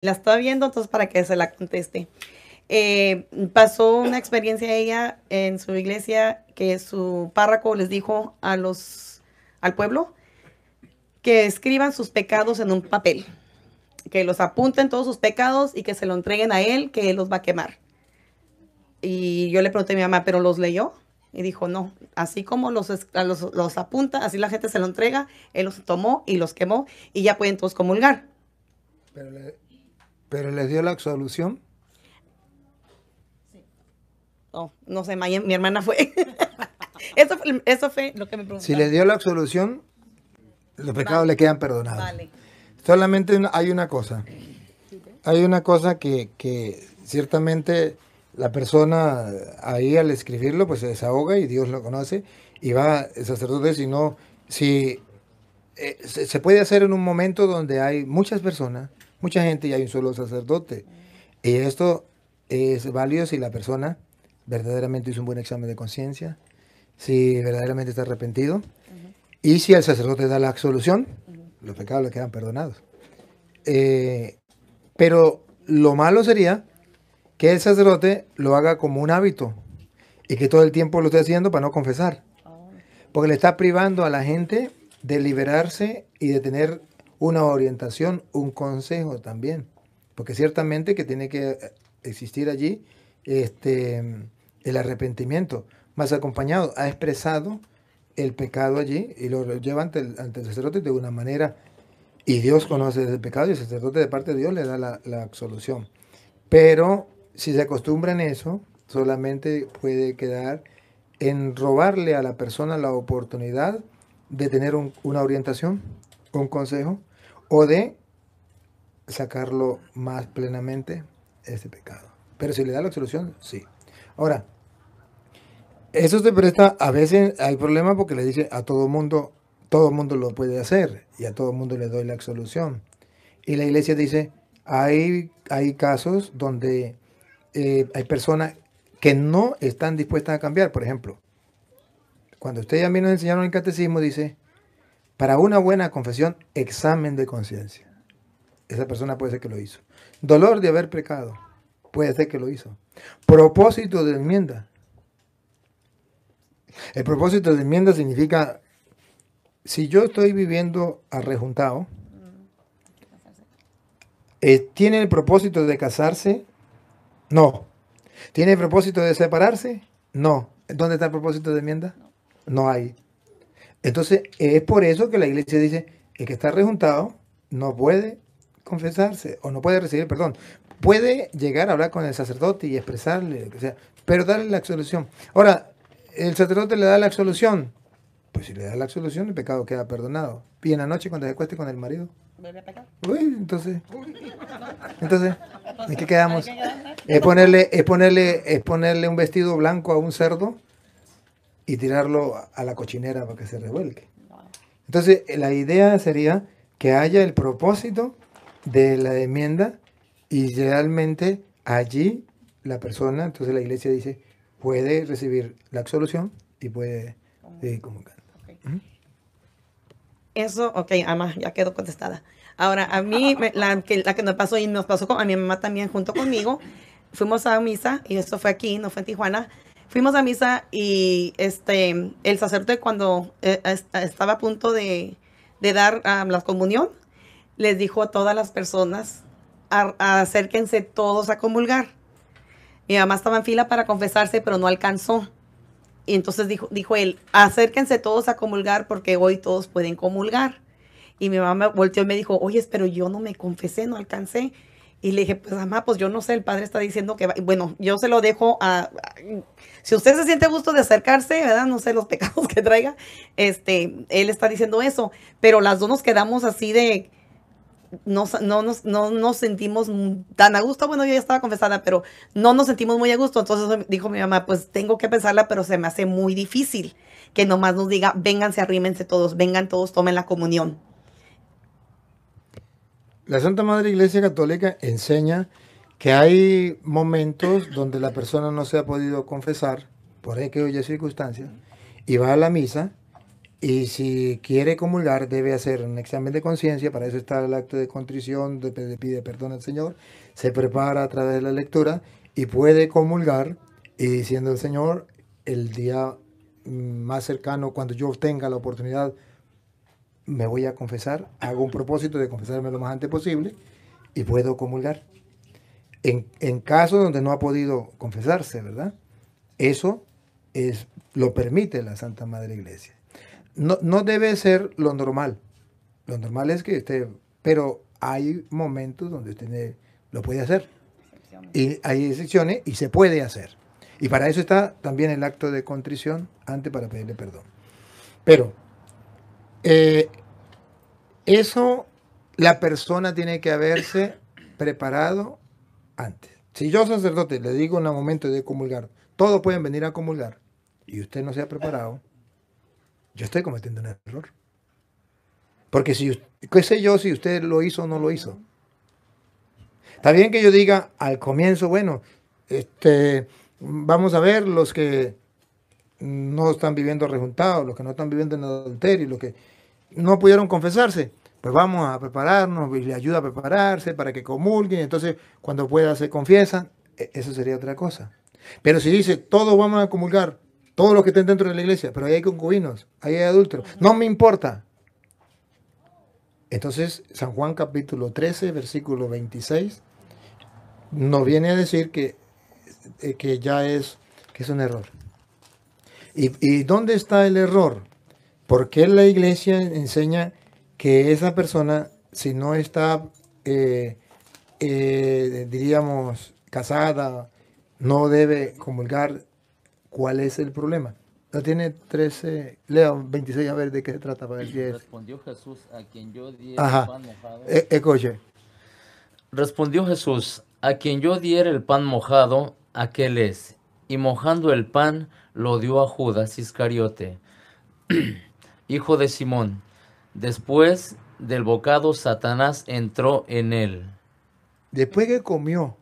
la está viendo, entonces para que se la conteste. Eh, pasó una experiencia ella en su iglesia que su párroco les dijo a los al pueblo que escriban sus pecados en un papel, que los apunten todos sus pecados y que se lo entreguen a él, que él los va a quemar. Y yo le pregunté a mi mamá, ¿pero los leyó? Y dijo, no, así como los, los, apunta, así la gente se lo entrega, él los tomó y los quemó y ya pueden todos comulgar. Pero le, ¿Pero les dio la absolución? Sí. Oh, no sé, mi, hermana fue. eso, fue, eso fue lo que me preguntó. Si le dio la absolución, los pecados le quedan perdonados. Solamente hay una cosa. Hay una cosa que, que ciertamente la persona ahí al escribirlo pues se desahoga y Dios lo conoce y va el sacerdote si no si eh, se, puede hacer en un momento donde hay muchas personas mucha gente y hay un solo sacerdote. Y esto es válido si la persona verdaderamente hizo un buen examen de conciencia, si verdaderamente está arrepentido y si el sacerdote da la absolución, los pecados le quedan perdonados. Eh, pero lo malo sería que el sacerdote lo haga como un hábito y que todo el tiempo lo esté haciendo para no confesar. Oh. Porque le está privando a la gente de liberarse y de tener una orientación, un consejo también, porque ciertamente que tiene que eh, existir allí este, el arrepentimiento, más acompañado, ha expresado el pecado allí y lo lleva ante el, sacerdote de una manera, y Dios conoce el pecado y el sacerdote de parte de Dios le da la, absolución. Pero si se acostumbra en eso, solamente puede quedar en robarle a la persona la oportunidad de tener una orientación, un consejo o de sacarlo más plenamente este pecado. Pero si le da la absolución, sí. Ahora, eso se presta a veces hay problema porque le dice a todo mundo, todo mundo lo puede hacer y a todo mundo le doy la absolución. Y la iglesia dice, hay, hay casos donde eh, hay personas que no están dispuestas a cambiar. Por ejemplo, cuando usted a mí nos enseñaron el catecismo, dice, para una buena confesión, examen de conciencia. Esa persona puede ser que lo hizo. Dolor de haber pecado. Puede ser que lo hizo. Propósito de enmienda. El propósito de enmienda significa, si yo estoy viviendo arrejuntado, eh, ¿tiene el propósito de casarse? No. ¿Tiene el propósito de separarse? No. ¿Dónde está el propósito de enmienda? No hay. Entonces, es por eso que la iglesia dice, el que está rejuntado no puede confesarse o no puede recibir perdón. Puede llegar a hablar con el sacerdote y expresarle, sea, pero darle la absolución. Ahora, el sacerdote le da la absolución. Pues si le da la absolución, el pecado queda perdonado. Y en noche, cuando se acueste con el marido. Uy, entonces. Entonces, ¿en qué quedamos? ¿Es ponerle, es, ponerle, ¿Es ponerle un vestido blanco a un cerdo? y tirarlo a la cochinera para que se revuelque. Entonces, la idea sería que haya el propósito de la enmienda y realmente allí la persona, entonces la iglesia dice, puede recibir la absolución y puede ir convocando. Okay. Eso, ok, más ya quedó contestada. Ahora, a mí, la, que, nos pasó y nos pasó a mi mamá también junto conmigo, fuimos a misa y esto fue aquí, no fue en Tijuana Fuimos a misa y este, el sacerdote cuando eh, estaba a punto de, dar ah, la comunión, les dijo a todas las personas, acérquense todos a comulgar. Mi mamá estaba en fila para confesarse, pero no alcanzó. Y entonces dijo, dijo él, acérquense todos a comulgar porque hoy todos pueden comulgar. Y mi mamá volteó y me dijo, oye, pero yo no me confesé, no alcancé. Y le dije, pues mamá, pues yo no sé, el padre está diciendo que Bueno, yo se lo dejo a, Si usted se siente gusto de acercarse, ¿verdad? No sé los pecados que traiga. Este, él está diciendo eso. Pero las dos nos quedamos así de. No, no, nos, no sentimos tan a gusto. Bueno, yo ya estaba confesada, pero no nos sentimos muy a gusto. Entonces dijo mi mamá, pues tengo que pensarla, pero se me hace muy difícil que nomás nos diga, vénganse, arrímense todos, vengan todos, tomen la comunión la Santa Madre Iglesia Católica enseña que hay momentos donde la persona no se ha podido confesar por X que Y circunstancias y va a la misa y si quiere comulgar debe hacer un examen de conciencia, para eso está el acto de contrición, de, pide perdón al Señor, se prepara a través de la lectura y puede comulgar y diciendo al Señor el día mm, más cercano cuando yo tenga la oportunidad me voy a confesar, hago un propósito de confesarme lo más antes posible y puedo comulgar. En, en caso donde no ha podido confesarse, ¿verdad? Eso es, lo permite la Santa Madre Iglesia. No, debe ser lo normal. Lo normal es que esté... pero hay momentos donde usted lo puede hacer. Y hay excepciones y se puede hacer. Y para eso está también el acto de contrición antes para pedirle perdón. Pero eh, eso la persona tiene que haberse preparado antes. Si yo sacerdote le digo en el momento de comulgar, todos pueden venir a comulgar, y usted no se ha preparado, yo estoy cometiendo un error. Porque si, qué sé yo si usted lo hizo o no lo hizo. Está bien que yo diga al comienzo, bueno, este, vamos a ver los que no están viviendo resultados, los que no están viviendo en adulterio, los que no pudieron confesarse, pues vamos a prepararnos y le ayuda a prepararse para que comulguen. Entonces, cuando pueda se confiesan, e-, eso sería otra cosa. Pero si dice, todos vamos a comulgar, todos los que estén dentro de la iglesia, pero ahí hay concubinos, hay adúlteros, no me importa. Entonces, San Juan capítulo 13, versículo 26, nos viene a decir que, eh, que ya es, que es un error. ¿Y, dónde está el error? porque la iglesia enseña que esa persona, si no está, eh, eh, diríamos, casada, no debe comulgar? ¿Cuál es el problema? ¿Lo tiene 13, lea 26, a ver de qué se trata para el 10. E, respondió Jesús a quien yo diera el pan mojado. Respondió Jesús, a quien yo diera el pan mojado, aquel es, y mojando el pan lo dio a Judas Iscariote, hijo de Simón. Después del bocado Satanás entró en él. Después que comió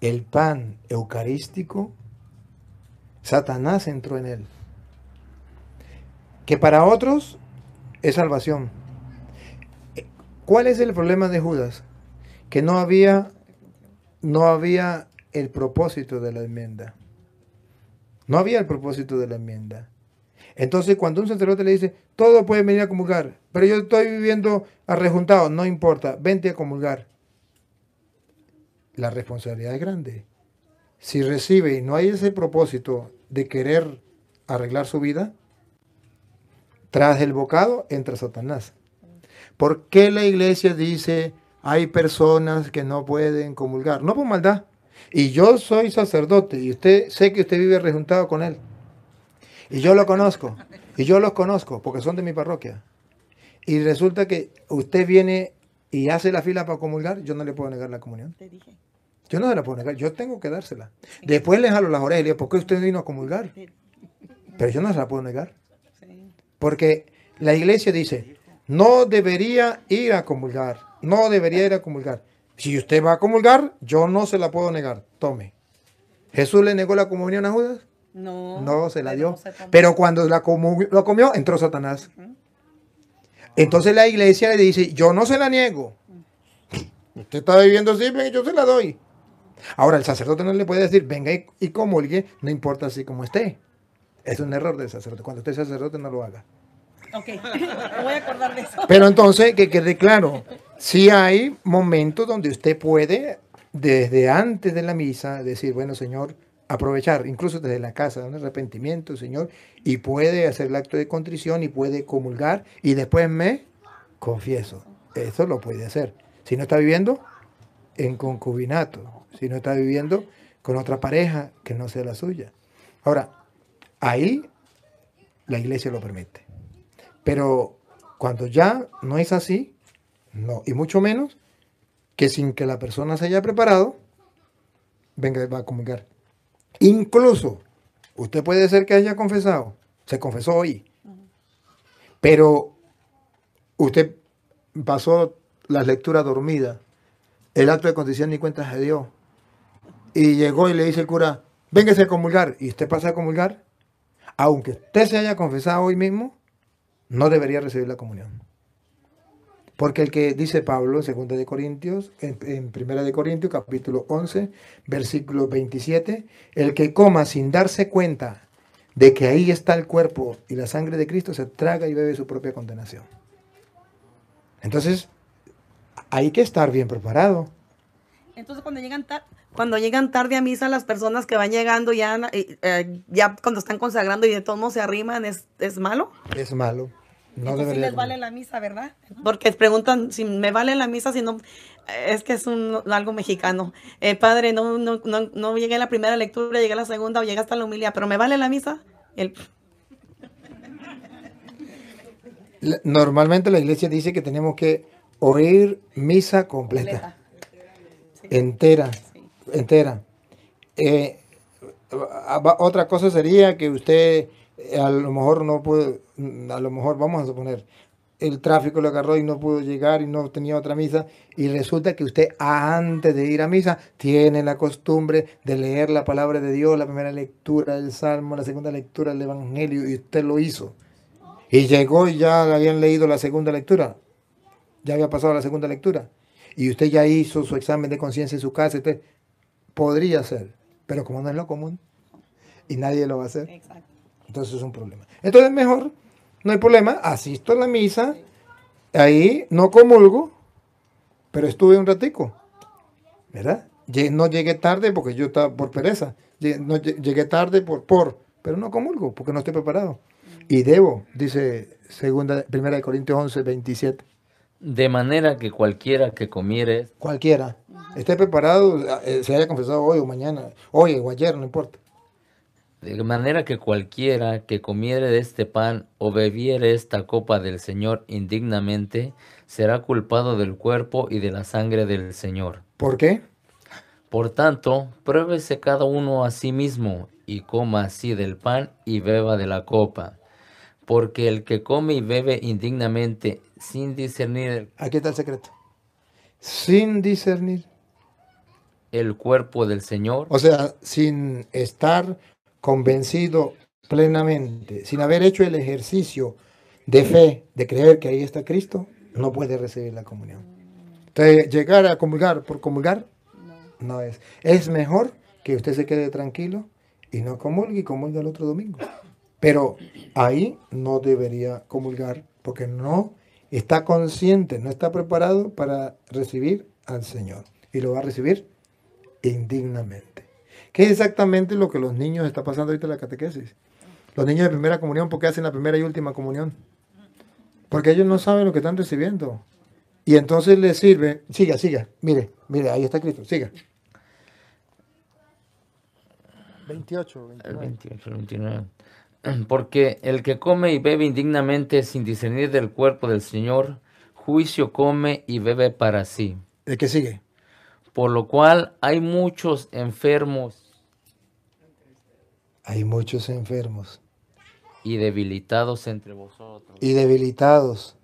el pan eucarístico, Satanás entró en él. Que para otros es salvación. ¿Cuál es el problema de Judas? Que no había, no había el propósito de la enmienda. No había el propósito de la enmienda. Entonces, cuando un sacerdote le dice, todo puede venir a comulgar, pero yo estoy viviendo arrejuntado, no importa, vente a comulgar. La responsabilidad es grande. Si recibe y no hay ese propósito de querer arreglar su vida, tras el bocado entra Satanás. ¿Por qué la iglesia dice hay personas que no pueden comulgar? No por maldad, y yo soy sacerdote y usted sé que usted vive rejuntado con él. Y yo lo conozco. Y yo los conozco porque son de mi parroquia. Y resulta que usted viene y hace la fila para comulgar, yo no le puedo negar la comunión. Yo no se la puedo negar, yo tengo que dársela. Después le jalo las orejas y le digo, ¿por qué usted vino a comulgar? Pero yo no se la puedo negar. Porque la iglesia dice, no debería ir a comulgar, no debería ir a comulgar. Si usted va a comulgar, yo no se la puedo negar. Tome. ¿Jesús le negó la comunión a Judas? No. No se la dio. pero cuando la lo comió, entró Satanás. Entonces la iglesia le dice, yo no se la niego. Usted está viviendo así, yo se la doy. Ahora, el sacerdote no le puede decir, venga y, comulgue, no importa así como esté. Es un error del sacerdote. Cuando usted es sacerdote, no lo haga. Ok, voy a acordar de eso. Pero entonces, que quede claro, si hay momentos donde usted puede, desde antes de la misa, decir, bueno, Señor, aprovechar, incluso desde la casa, un arrepentimiento, Señor, y puede hacer el acto de contrición y puede comulgar y después me confieso. Eso lo puede hacer. Si no está viviendo en concubinato, si no está viviendo con otra pareja que no sea la suya. Ahora, ahí la iglesia lo permite. Pero cuando ya no es así, no, y mucho menos que sin que la persona se haya preparado, venga, va a comulgar. Incluso, usted puede ser que haya confesado, se confesó hoy, pero usted pasó las lecturas dormida, el acto de condición ni cuentas a Dios, y llegó y le dice el cura, véngase a comulgar, y usted pasa a comulgar, aunque usted se haya confesado hoy mismo, no debería recibir la comunión. Porque el que dice Pablo, en 2 de Corintios, en, de Corintios, capítulo 11, versículo 27, el que coma sin darse cuenta de que ahí está el cuerpo y la sangre de Cristo, se traga y bebe su propia condenación. Entonces, hay que estar bien preparado. Entonces, cuando llegan tarde, cuando llegan tarde a misa, las personas que van llegando ya, eh, eh, cuando están consagrando y de todos modos se arriman, ¿es malo? Es malo. No sí les vale la misa, ¿verdad? Porque preguntan si me vale la misa, si no, es que es un, algo mexicano. Eh, padre, no, no, no, no, llegué a la primera lectura, llegué a la segunda o llegué hasta la humildad, pero ¿me vale la misa? Normalmente la iglesia dice que tenemos que oír misa completa, entera, entera. Eh, otra cosa sería que usted eh, a lo mejor no pudo, mm, a lo mejor vamos a suponer, el tráfico lo agarró y no pudo llegar y no tenía otra misa y resulta que usted antes de ir a misa tiene la costumbre de leer la palabra de Dios, la primera lectura del Salmo, la segunda lectura del Evangelio y usted lo hizo. Y llegó y ya habían leído la segunda lectura, ya había pasado la segunda lectura y usted ya hizo su examen de conciencia en su casa, usted podría ser, pero como no es lo común y nadie lo va a hacer. Exacto. Entonces es un problema. Entonces mejor, no hay problema, asisto a la misa, ahí no comulgo, pero estuve un ratico, ¿verdad? No llegué tarde porque yo estaba por pereza, no, llegué tarde por, por, pero no comulgo porque no estoy preparado. Y debo, dice segunda, primera de Corintios 11, 27. De manera que cualquiera que comiere. Cualquiera. Esté preparado, eh, se haya confesado hoy o mañana, hoy o ayer, no importa de manera que cualquiera que comiere de este pan o bebiere esta copa del Señor indignamente, será culpado del cuerpo y de la sangre del Señor. ¿Por qué? Por tanto, pruébese cada uno a sí mismo, y coma así del pan y beba de la copa. Porque el que come y bebe indignamente, sin discernir... Aquí está el secreto. Sin discernir. El cuerpo del Señor. O sea, sin estar convencido plenamente, sin haber hecho el ejercicio de fe, de creer que ahí está Cristo, no puede recibir la comunión. Entonces, llegar a comulgar por comulgar no es. Es mejor que usted se quede tranquilo y no comulgue y comulgue el otro domingo. Pero ahí no debería comulgar porque no está consciente, no está preparado para recibir al Señor y lo va a recibir indignamente. ¿Qué es exactamente lo que los niños está pasando ahorita en la catequesis. Los niños de primera comunión, ¿por qué hacen la primera y última comunión? Porque ellos no saben lo que están recibiendo. Y entonces les sirve, siga, siga, mire, mire, ahí está Cristo, siga. 28, 29. El 28, 29. Porque el que come y bebe indignamente sin discernir del cuerpo del Señor, juicio come y bebe para sí. ¿De qué sigue? Por lo cual hay muchos enfermos hay muchos enfermos. Y debilitados entre vosotros. Y debilitados.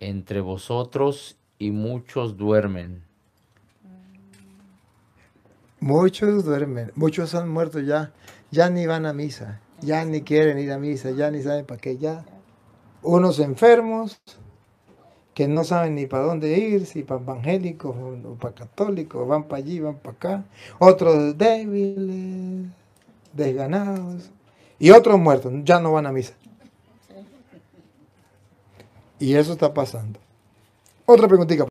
Entre vosotros y muchos duermen. Muchos duermen, muchos han muerto ya, ya ni van a misa, ya ni quieren ir a misa, ya ni saben para qué, ya. Unos enfermos que no saben ni para dónde ir, si para evangélicos o para católicos, van para allí, van para acá. Otros débiles, desganados. Y otros muertos, ya no van a misa. Y eso está pasando. Otra preguntita.